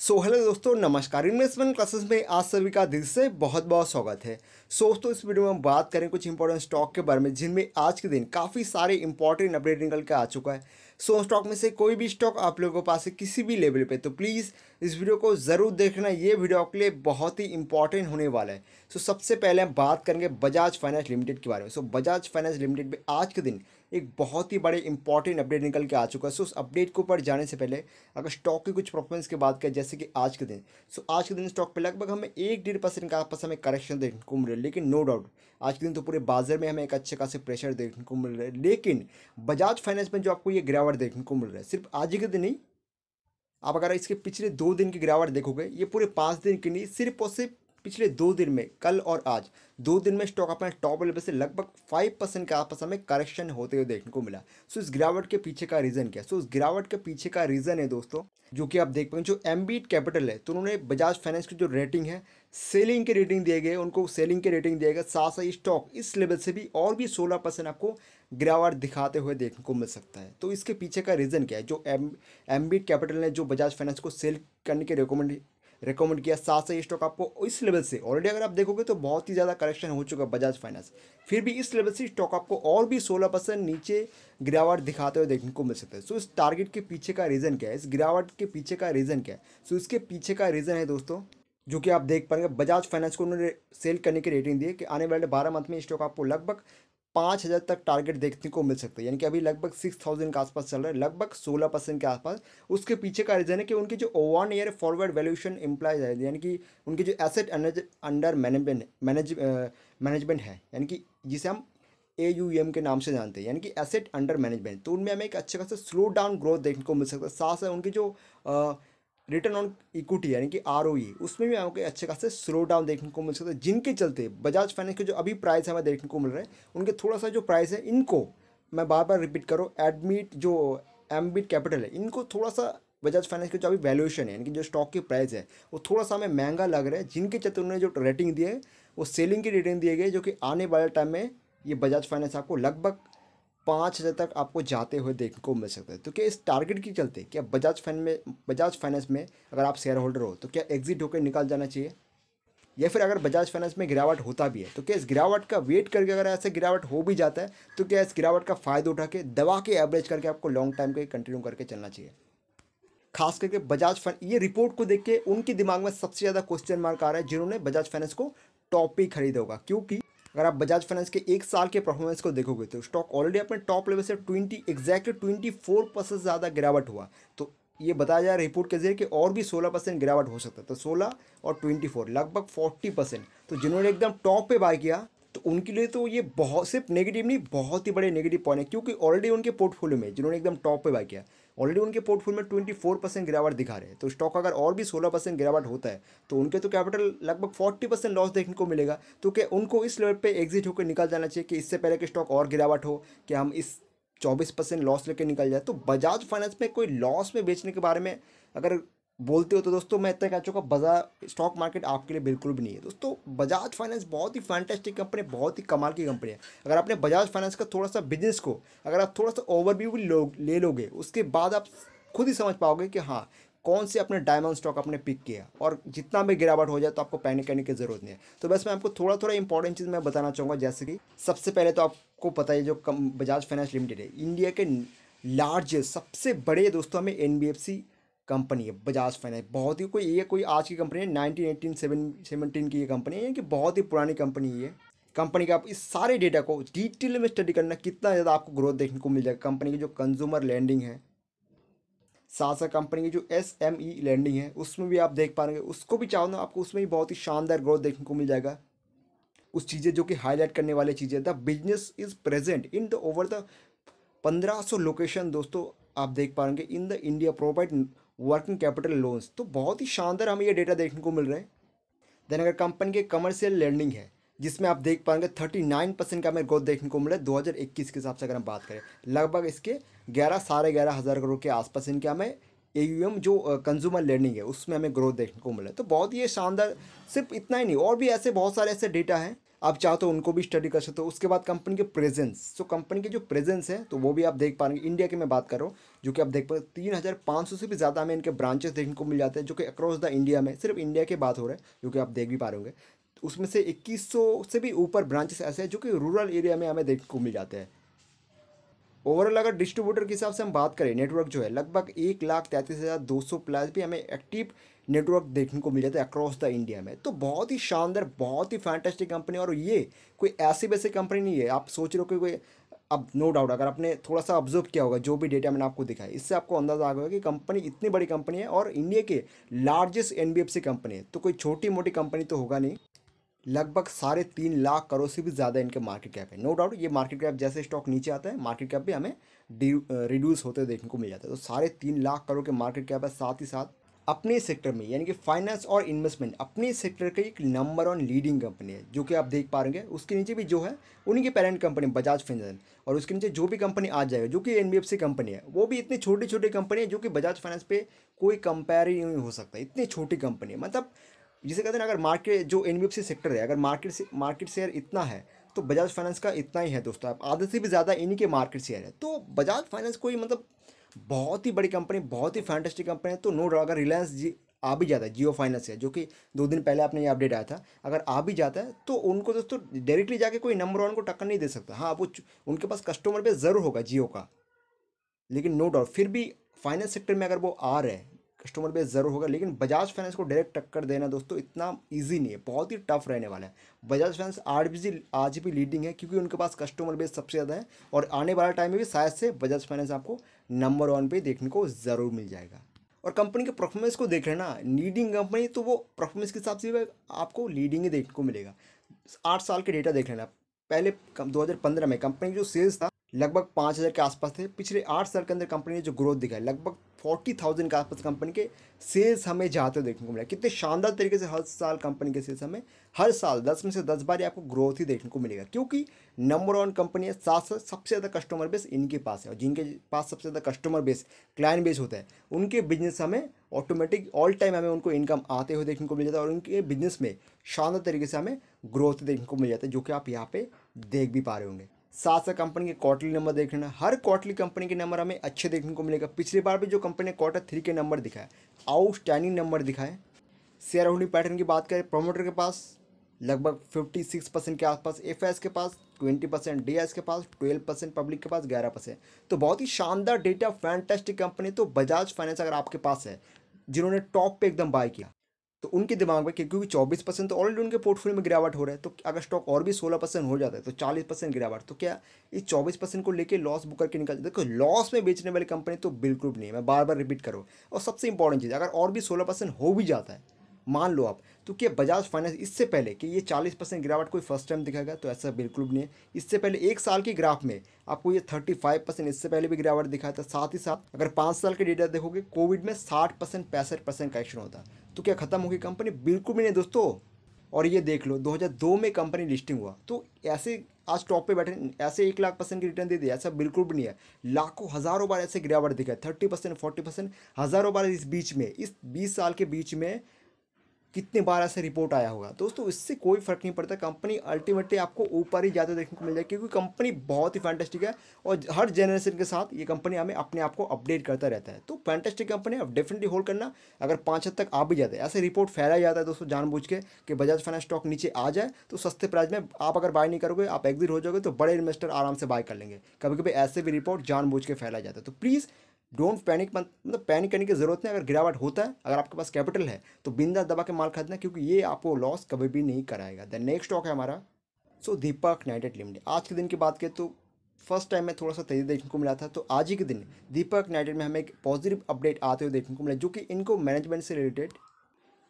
सो so, hello दोस्तों नमस्कार investment classes में आज सभी का दिल से बहुत बहुत स्वागत है सो so, दोस्तों इस वीडियो में हम बात करें कुछ इंपॉर्टेंट स्टॉक के बारे में जिनमें आज के दिन काफ़ी सारे इंपॉर्टेंट अपडेट निकल के आ चुका है सौ स्टॉक में से कोई भी स्टॉक आप लोगों के पास है किसी भी लेवल पे तो प्लीज़ इस वीडियो को ज़रूर देखना ये वीडियो के लिए बहुत ही इंपॉर्टेंट होने वाला है सो सबसे पहले हम बात करेंगे बजाज फाइनेंस लिमिटेड के बारे में सो बजाज फाइनेंस लिमिटेड में आज के दिन एक बहुत ही बड़े इंपॉर्टेंट अपडेट निकल के आ चुका है सो उस अपडेट के ऊपर जाने से पहले अगर स्टॉक की कुछ परफॉर्मेंस की बात करें जैसे कि आज के दिन सो आज के दिन स्टॉक पर लगभग हमें एक डेढ़ परसेंट का आपस हमें करेक्शन देखने को मिले लेकिन नो डाउट आज के दिन तो पूरे बाजार में हमें एक अच्छे खासे प्रेशर देखने को मिल रहा है लेकिन बजाज फाइनेंस में जो आपको ये गिरावट देखने को मिल रहा है सिर्फ आज के दिन नहीं आप अगर इसके पिछले दो दिन की गिरावट देखोगे ये पूरे पाँच दिन की नहीं सिर्फ और सिर्फ पिछले दो दिन में कल और आज दो दिन में स्टॉक अपने टॉप लेवल से लगभग फाइव परसेंट के आसपास हमें करेक्शन होते हुए देखने को मिला सो इस गिरावट के पीछे का रीज़न क्या सो इस गिरावट के पीछे का रीज़न है दोस्तों जो कि आप देख पाएंगे जो एम कैपिटल है तो उन्होंने बजाज फाइनेंस की जो रेटिंग है सेलिंग के रेटिंग दिए गए उनको सेलिंग के रेटिंग दिया गया साथ साथ स्टॉक इस लेवल से भी और भी सोलह परसेंट आपको गिरावट दिखाते हुए देखने को मिल सकता है तो इसके पीछे का रीज़न क्या है जो एम बी कैपिटल ने जो बजाज फाइनेंस को सेल करने के रिकमेंड रिकमेंड किया साथ साथ स्टॉक आपको इस लेवल से ऑलरेडी अगर आप देखोगे तो बहुत ही ज़्यादा करेक्शन हो चुका है बजाज फाइनेंस फिर भी इस लेवल से स्टॉक आपको और भी सोलह परसेंट नीचे गिरावट दिखाते हुए देखने को मिल सकता है सो तो इस टारगेट के पीछे का रीज़न क्या है इस गिरावट के पीछे का रीज़न क्या है सो तो इसके पीछे का रीज़न है दोस्तों जो कि आप देख पाएंगे बजाज फाइनेंस को उन्होंने सेल करने की रेटिंग दी है कि आने वाले बारह मंथ में स्टॉक आपको लगभग पाँच हज़ार तक टारगेट देखने को मिल सकता है यानी कि अभी लगभग सिक्स थाउजेंड के आसपास चल रहा है लगभग सोलह परसेंट के आसपास उसके पीछे का रीज़न है कि उनकी जो one year forward valuation implies है यानी कि उनकी जो asset under management manage management है यानी कि जिसे हम ए यू एम के नाम से जानते हैं यानी कि एसेट अंडर मैनेजमेंट तो उनमें हमें एक अच्छे खासा स्लो डाउन ग्रोथ देखने को मिल सकता है साथ साथ उनकी जो रिटर्न ऑन इक्विटी यानी कि आर e। उसमें भी आपको अच्छे खासे स्लो डाउन देखने को मिल सकता है जिनके चलते बजाज फाइनेंस के जो अभी प्राइस हमें देखने को मिल रहे हैं उनके थोड़ा सा जो प्राइस है इनको मैं बार बार रिपीट करूँ एडमिट जो एमबिट कैपिटल है इनको थोड़ा सा बजाज फाइनेंस के जो अभी वैल्यूएशन है यानी कि जो स्टॉक की प्राइस है वो थोड़ा सा हमें महंगा लग रहा है जिनके चलते उन्होंने जो रेटिंग दी है वो सेलिंग की रेटिंग दिए गए जो कि आने वाले टाइम में ये बजाज फाइनेंस आपको लगभग पाँच हज़ार तक आपको जाते हुए देखने को मिल सकता है तो क्या इस टारगेट के चलते क्या बजाज फाइन में बजाज फाइनेंस में अगर आप शेयर होल्डर हो तो क्या एग्जिट होकर निकाल जाना चाहिए या फिर अगर बजाज फाइनेंस में गिरावट होता भी है तो क्या इस गिरावट का वेट करके अगर ऐसे गिरावट हो भी जाता है तो क्या इस गिरावट का फ़ायदा उठा के दवा के एवरेज करके आपको लॉन्ग टाइम के कंटिन्यू करके चलना चाहिए खास करके बजाज फाइन ये रिपोर्ट को देख के उनके दिमाग में सबसे ज़्यादा क्वेश्चन मार्क आ रहा है जिन्होंने बजाज फाइनेंस को टॉप पे खरीदा होगा क्योंकि अगर आप बजाज फाइनेंस के एक साल के परफॉर्मेंस को देखोगे तो स्टॉक ऑलरेडी अपने टॉप लेवल से twenty exactly twenty four percent ज़्यादा गिरावट हुआ तो ये बताया जा रहा है रिपोर्ट के जरिए कि और भी 16 परसेंट गिरावट हो सकता है तो 16 और 24 लगभग 40 परसेंट तो जिन्होंने एकदम टॉप पे बाय किया तो उनके लिए तो ये बहुत सिर्फ नेगेटिव नहीं बहुत ही बड़े नेगेटिव पॉइंट है क्योंकि ऑलरेडी उनके पोर्टफोलियो में जिन्होंने एकदम टॉप पे बाय किया ऑलरेडी उनके पोर्टफोलियो में ट्वेंटी फोर परसेंट गिरावट दिखा रहे हैं तो स्टॉक अगर और भी सोलह परसेंट गिरावट होता है तो उनके तो कैपिटल लगभग फोर्टी परसेंट लॉस देखने को मिलेगा तो क्या उनको इस लेवल पर एग्जिट होकर निकल जाना चाहिए कि इससे पहले कि स्टॉक और गिरावट हो कि हम इस चौबीस परसेंट लॉस लेकर निकल जाए तो बजाज फाइनेंस में कोई लॉस में बेचने के बारे में अगर बोलते हो तो दोस्तों मैं इतना कह चुका बाजार स्टॉक मार्केट आपके लिए बिल्कुल भी नहीं है दोस्तों बजाज फाइनेंस बहुत ही फैंटेस्टिक कंपनी है बहुत ही कमाल की कंपनी है अगर आपने बजाज फाइनेंस का थोड़ा सा बिजनेस को अगर आप थोड़ा सा ओवरव्यू भी लो, ले लोगे उसके बाद आप खुद ही समझ पाओगे कि हाँ कौन से अपने डायमंड स्टॉक आपने पिक किया और जितना भी गिरावट हो जाए तो आपको पैनिक करने की जरूरत नहीं है तो बस मैं आपको थोड़ा थोड़ा इंपॉर्टेंट चीज़ मैं बताना चाहूँगा जैसे कि सबसे पहले तो आपको पता है जो कम बजाज फाइनेंस लिमिटेड है इंडिया के लार्जेस्ट सबसे बड़े दोस्तों हमें एन कंपनी है बजाज फाइनेंस बहुत ही कोई ये कोई आज की कंपनी है नाइनटीन एटीन सेवन सेवनटीन की ये कंपनी है कि बहुत ही पुरानी कंपनी है कंपनी का आप इस सारे डेटा को डिटेल में स्टडी करना कितना ज़्यादा आपको ग्रोथ देखने को मिल जाएगा कंपनी की जो कंज्यूमर लैंडिंग है साथ साथ कंपनी की जो एस एम ई लैंडिंग है उसमें भी आप देख पा रहे उसको भी चाहो ना आपको उसमें भी बहुत ही शानदार ग्रोथ देखने को मिल जाएगा उस चीज़ें जो कि हाईलाइट करने वाली चीज़ें the business is present in the over the पंद्रह सौ लोकेशन दोस्तों आप देख पाएंगे in the India provide working capital loans तो बहुत ही शानदार हमें ये डेटा देखने को मिल रहे हैं देन अगर कंपनी के कमर्शियल लैंडिंग है जिसमें आप देख पाएंगे थर्टी नाइन परसेंट का हमें ग्रोथ देखने को मिला है 2021 के हिसाब से अगर हम बात करें लगभग इसके ग्यारह साढ़े ग्यारह हज़ार करोड़ के आसपास इनके हमें ए यू एम जो कंज्यूमर लर्निंग है उसमें हमें ग्रोथ देखने को मिला है तो बहुत ही शानदार सिर्फ इतना ही नहीं और भी ऐसे बहुत सारे ऐसे डेटा हैं आप चाहो तो उनको भी स्टडी कर सकते हो उसके बाद कंपनी के प्रेजेंस सो कंपनी के जो प्रेजेंस है तो वो भी आप देख पाएंगे इंडिया की मैं बात कर रहा हूँ जो कि आप देख पाए तीन हज़ार पाँच सौ से भी ज़्यादा हमें इनके ब्रांचेस देखने को मिल जाते हैं जो कि अक्रॉस द इंडिया में सिर्फ इंडिया के बात हो रहा है जो कि आप देख भी पा रहे होंगे उसमें से इक्कीस सौ से भी ऊपर ब्रांचेस ऐसे हैं जो कि रूरल एरिया में हमें देखने को मिल जाते हैं ओवरऑल अगर डिस्ट्रीब्यूटर के हिसाब से हम बात करें नेटवर्क जो है लगभग एक लाख तैंतीस हज़ार दो सौ प्लस भी हमें एक्टिव नेटवर्क देखने को मिल जाता है अक्रॉस द इंडिया में तो बहुत ही शानदार बहुत ही फैंटेस्टिक कंपनी और ये कोई ऐसी वैसी कंपनी नहीं है आप सोच रहे हो कि कोई अब नो डाउट अगर आपने थोड़ा सा ऑब्जर्व किया होगा जो भी डेटा मैंने आपको दिखाया इससे आपको अंदाजा आ गया कि कंपनी इतनी बड़ी कंपनी है और इंडिया के लार्जेस्ट एन कंपनी है तो कोई छोटी मोटी कंपनी तो होगा नहीं लगभग साढ़े तीन लाख करोड़ से भी ज़्यादा इनके मार्केट कैप है नो डाउट ये मार्केट कैप जैसे स्टॉक नीचे आता है मार्केट कैप भी हमें रिड्यूस होते देखने को मिल जाता है तो साढ़े तीन लाख करोड़ के मार्केट कैप है साथ ही साथ अपने सेक्टर में यानी कि फाइनेंस और इन्वेस्टमेंट अपने सेक्टर का एक नंबर वन लीडिंग कंपनी है जो कि आप देख पा रहे उसके नीचे भी जो है उन्हीं की पेरेंट कंपनी बजाज फाइनेंस और उसके नीचे जो भी कंपनी आ जाएगा जो कि एन कंपनी है वो भी इतनी छोटी छोटी कंपनी है जो कि बजाज फाइनेंस पे कोई कंपेयर ही नहीं हो सकता इतनी छोटी कंपनी है मतलब जिसे कहते हैं अगर मार्केट जो एन सेक्टर है अगर मार्केट से मार्केट शेयर इतना है तो बजाज फाइनेंस का इतना ही है दोस्तों आप आधे से भी ज़्यादा इन्हीं के मार्केट शेयर है तो बजाज फाइनेंस कोई मतलब बहुत ही बड़ी कंपनी बहुत ही फैंटेस्टिक कंपनी है तो नो डाउट अगर रिलायंस जी आ भी जाता है जियो फाइनेंस है जो कि दो दिन पहले आपने ये अपडेट आया था अगर आ भी जाता है तो उनको दोस्तों डायरेक्टली जाके कोई नंबर वन को टक्कर नहीं दे सकता हाँ वो उनके पास कस्टमर बेस ज़रूर होगा जियो का लेकिन नो डाउट फिर भी फाइनेंस सेक्टर में अगर वो आ रहे हैं कस्टमर बेस ज़रूर होगा लेकिन बजाज फाइनेंस को डायरेक्ट टक्कर देना दोस्तों इतना ईजी नहीं है बहुत ही टफ रहने वाला है बजाज फाइनेंस आर आज भी लीडिंग है क्योंकि उनके पास कस्टमर बेस सबसे ज़्यादा है और आने वाला टाइम में भी शायद से बजाज फाइनेंस आपको नंबर वन पर देखने को ज़रूर मिल जाएगा और कंपनी के परफॉर्मेंस को देख रहे हैं ना लीडिंग कंपनी तो वो परफॉर्मेंस के हिसाब से आपको लीडिंग ही देखने को मिलेगा आठ साल के डेटा देख लेना पहले 2015 में कंपनी जो सेल्स था लगभग पाँच हज़ार के आसपास थे पिछले आठ साल के अंदर कंपनी ने जो ग्रोथ दिखाई लगभग फोर्टी थाउजेंड के आसपास कंपनी के सेल्स हमें जाते देखने को मिला कितने शानदार तरीके से हर साल कंपनी के सेल्स हमें हर साल दस में से दस बार आपको ग्रोथ ही देखने को मिलेगा क्योंकि नंबर वन कंपनी है साथ साथ सबसे ज़्यादा कस्टमर बेस इनके पास है और जिनके पास सबसे ज़्यादा कस्टमर बेस क्लाइंट बेस होता है उनके बिजनेस हमें ऑटोमेटिक ऑल टाइम हमें उनको इनकम आते हुए देखने को मिल जाता है और उनके बिजनेस में शानदार तरीके से हमें ग्रोथ देखने को मिल जाता है जो कि आप यहाँ पर देख भी पा रहे होंगे साथ साथ कंपनी के क्वार्टरली नंबर देख लेना हर क्वार्टरली कंपनी के नंबर हमें अच्छे देखने को मिलेगा पिछली बार भी जो कंपनी ने क्वार्टर थ्री के नंबर दिखाया आउटस्टैंडिंग नंबर दिखाए शेयर होल्डिंग पैटर्न की बात करें प्रोमोटर के पास लगभग फिफ्टी सिक्स परसेंट के आसपास एफ के पास ट्वेंटी परसेंट डी के पास ट्वेल्व परसेंट पब्लिक के पास ग्यारह परसेंट तो बहुत ही शानदार डेटा फैंटेस्टिक कंपनी तो बजाज फाइनेंस अगर आपके पास है जिन्होंने टॉप पे एकदम बाय किया तो उनके दिमाग में क्योंकि चौबीस परसेंट तो ऑलरेडी उनके पोर्टफोलियो में गिरावट हो रहा है तो अगर स्टॉक और भी सोलह परसेंट हो जाता है तो चालीस परसेंट गिरावट तो क्या इस चौबीस परसेंट को लेकर लॉस बुक करके निकल देखो लॉस में बेचने वाली कंपनी तो बिल्कुल भी नहीं है मैं बार बार रिपीट करूँ और सबसे इंपॉर्टेंट चीज़ अगर और भी सोलह परसेंट हो भी जाता है मान लो आप तो क्या बजाज फाइनेंस इससे पहले कि ये 40 परसेंट गिरावट कोई फर्स्ट टाइम दिखाएगा तो ऐसा बिल्कुल भी नहीं है इससे पहले एक साल की ग्राफ में आपको ये 35 परसेंट इससे पहले भी गिरावट दिखाया था साथ ही साथ अगर पाँच साल के डेटा देखोगे कोविड में साठ परसेंट पैंसठ परसेंट का एक्शन होता तो क्या खत्म होगी कंपनी बिल्कुल भी नहीं दोस्तों और ये देख लो 2002 में कंपनी लिस्टिंग हुआ तो ऐसे आज टॉप पे बैठे ऐसे एक लाख परसेंट की रिटर्न दे दिया ऐसा बिल्कुल भी नहीं है लाखों हज़ारों बार ऐसे गिरावट दिखा है थर्टी परसेंट फोर्टी परसेंट हज़ारों बार इस बीच में इस बीस साल के बीच में कितने बार ऐसे रिपोर्ट आया होगा दोस्तों इससे कोई फर्क नहीं पड़ता कंपनी अल्टीमेटली आपको ऊपर ही ज़्यादा देखने को मिल जाएगी क्योंकि कंपनी बहुत ही फैंटेस्टिक है और हर जनरेशन के साथ ये कंपनी हमें अपने आप को अपडेट करता रहता है तो फैंटेस्टिक कंपनी आप डेफिनेटली होल्ड करना अगर पाँच हद तक आ भी जाते हैं ऐसे रिपोर्ट फैलाया जाता है दोस्तों जानबूझ के कि बजाज फाइनेंस स्टॉक नीचे आ जाए तो सस्ते प्राइस में आप अगर बाय नहीं करोगे आप एग्जिट हो जाओगे तो बड़े इन्वेस्टर आराम से बाय कर लेंगे कभी कभी ऐसे भी रिपोर्ट जानबूझ के फैलाया जाता है तो प्लीज़ डोंट पैनिक मतलब पैनिक करने की ज़रूरत नहीं अगर गिरावट होता है अगर आपके पास कैपिटल है तो बिंदा दबा के माल खरीदना क्योंकि ये आपको लॉस कभी भी नहीं कराएगा द नेक्स्ट स्टॉक है हमारा सो दीपक नाइटेड लिमिटेड आज के दिन की बात करें तो फर्स्ट टाइम में थोड़ा सा तेजी देखने को मिला था तो आज ही के दिन दीपक नाइटेड में हमें एक पॉजिटिव अपडेट आते हुए देखने को मिला जो कि इनको मैनेजमेंट से रिलेटेड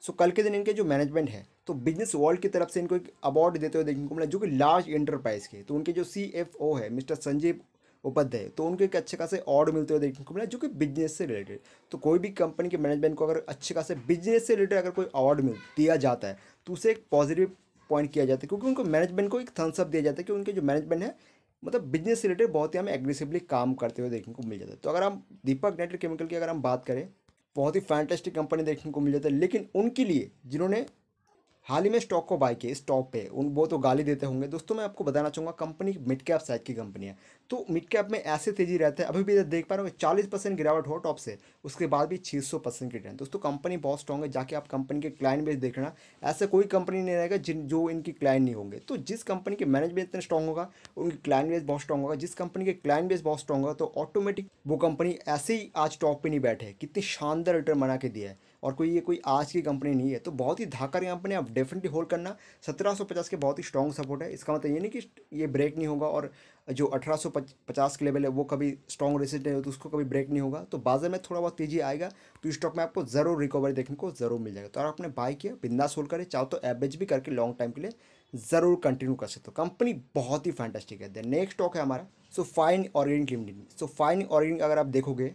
सो कल के दिन इनके जो मैनेजमेंट है तो बिजनेस वर्ल्ड की तरफ से इनको एक अवार्ड देते हुए देखने को मिला जो कि लार्ज एंटरप्राइज के तो उनके जो सी एफ ओ है मिस्टर संजीव उपाध्याय तो उनको एक अच्छे खासे अवार्ड मिलते हुए देखने को मिला जो कि बिजनेस से रिलेटेड तो कोई भी कंपनी के मैनेजमेंट को अगर अच्छे खासे बिजनेस से रिलेटेड अगर कोई अवार्ड मिल दिया जाता है तो उसे एक पॉजिटिव पॉइंट किया जाता है क्योंकि उनको मैनेजमेंट को एक थम्सअप दिया जाता है कि उनके जो मैनेजमेंट है मतलब बिजनेस से रिलेटेड बहुत ही हमें एग्रेसिवली काम करते हुए देखने को मिल जाता है तो अगर हम दीपक नेटर केमिकल की अगर हम बात करें बहुत ही फैंटेस्टिक कंपनी देखने को मिल जाता है लेकिन उनके लिए जिन्होंने हाल ही में स्टॉक को बाय किया स्टॉक पे उन वो तो गाली देते होंगे दोस्तों मैं आपको बताना चाहूँगा कंपनी मिड कैप साइज की कंपनी है तो मिड कैप में ऐसे तेजी रहते हैं अभी भी देख पा रहे हो चालीस परसेंट गिरावट हो टॉप से उसके बाद भी छः सौ परसेंट की ट्रेंड दोस्तों कंपनी बहुत स्ट्रॉग है जाके आप कंपनी के क्लाइंट बेस देखना ऐसे कोई कंपनी नहीं रहेगा जिन जो इनकी क्लाइंट नहीं होंगे तो जिस कंपनी के मैनेजमेंट इतना स्ट्रॉग होगा उनकी क्लाइंट बेस बहुत स्ट्रॉग होगा जिस कंपनी के क्लाइंट बेस बहुत स्ट्रॉग होगा तो ऑटोमेटिक वो कंपनी ऐसे ही आज टॉप पर नहीं बैठे कितनी शानदार रिटर्न बना के दिया है और कोई ये कोई आज की कंपनी नहीं है तो बहुत ही धाकर कंपनी आप डेफिनेटली होल्ड करना 1750 के बहुत ही स्ट्रॉन्ग सपोर्ट है इसका मतलब ये नहीं कि ये ब्रेक नहीं होगा और जो 1850 के लेवल है वो कभी स्ट्रॉन्ग रेसिडेंट है तो उसको कभी ब्रेक नहीं होगा तो बाजार में थोड़ा बहुत तेजी आएगा तो स्टॉक में आपको जरूर रिकवरी देखने को जरूर मिल जाएगा तो अगर आपने बाय किया बिंदास होल्ड करें चाहो तो एवरेज भी करके लॉन्ग टाइम के लिए ज़रूर कंटिन्यू कर सकते हो कंपनी बहुत ही फैंटेस्टिक है देन नेक्स्ट स्टॉक है हमारा so fine organic limited so fine organic अगर आप देखोगे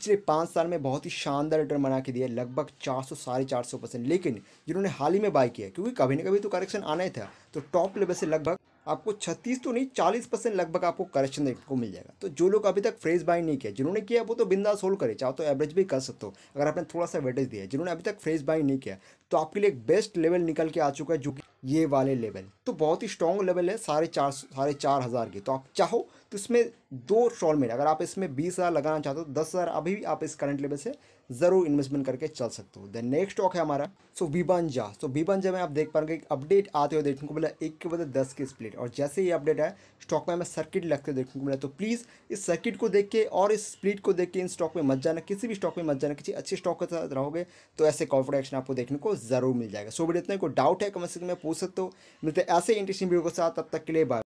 पिछले पाँच साल में बहुत ही शानदार रिटर्न बना के दिया लगभग चार सौ साढ़े चार सौ परसेंट लेकिन जिन्होंने हाल ही में बाई किया क्योंकि कभी ना कभी तो करेक्शन आना ही था तो टॉप लेवल से लगभग आपको छत्तीस तो नहीं चालीस परसेंट लगभग आपको करेक्शन देखने को मिल जाएगा तो जो लोग अभी तक फ्रेज बाय नहीं किया जिन्होंने किया वो तो बिंदा सोल्व करे चाहो तो एवरेज भी कर सकते हो अगर आपने थोड़ा सा वेटेज दिया जिन्होंने अभी तक फ्रेज बाय नहीं किया तो आपके लिए एक बेस्ट लेवल निकल के आ चुका है जो कि ये वाले लेवल तो बहुत ही स्ट्रॉन्ग लेवल है साढ़े चार साढ़े चार हज़ार की तो आप चाहो तो इसमें दो स्टॉलमेंट अगर आप इसमें बीस हज़ार लगाना चाहते हो तो दस हज़ार अभी भी आप इस करंट लेवल से ज़रूर इन्वेस्टमेंट करके चल सकते हो देन नेक्स्ट स्टॉक है हमारा सो बीबांजा सो बीबांजा में आप देख पाएंगे एक अपडेट आते हुए देखने को मिला एक के बजे दस की स्प्लिट और जैसे ही अपडेट है स्टॉक में हमें सर्किट लगते देखने को मिला तो प्लीज़ इस सर्किट को देख के और इस स्प्लिट को देख के इन स्टॉक में मत जाना किसी भी स्टॉक में मत जाना किसी अच्छे स्टॉक के साथ रहोगे तो ऐसे कॉर्पोरेट एक्शन आपको देखने को ज़रूर मिल जाएगा सो so, इतना कोई डाउट है कमेंट सेक्शन में पूछ सकते हो मिलते ऐसे इंटरेस्टिंग वीडियो के साथ तब तक के लिए बाय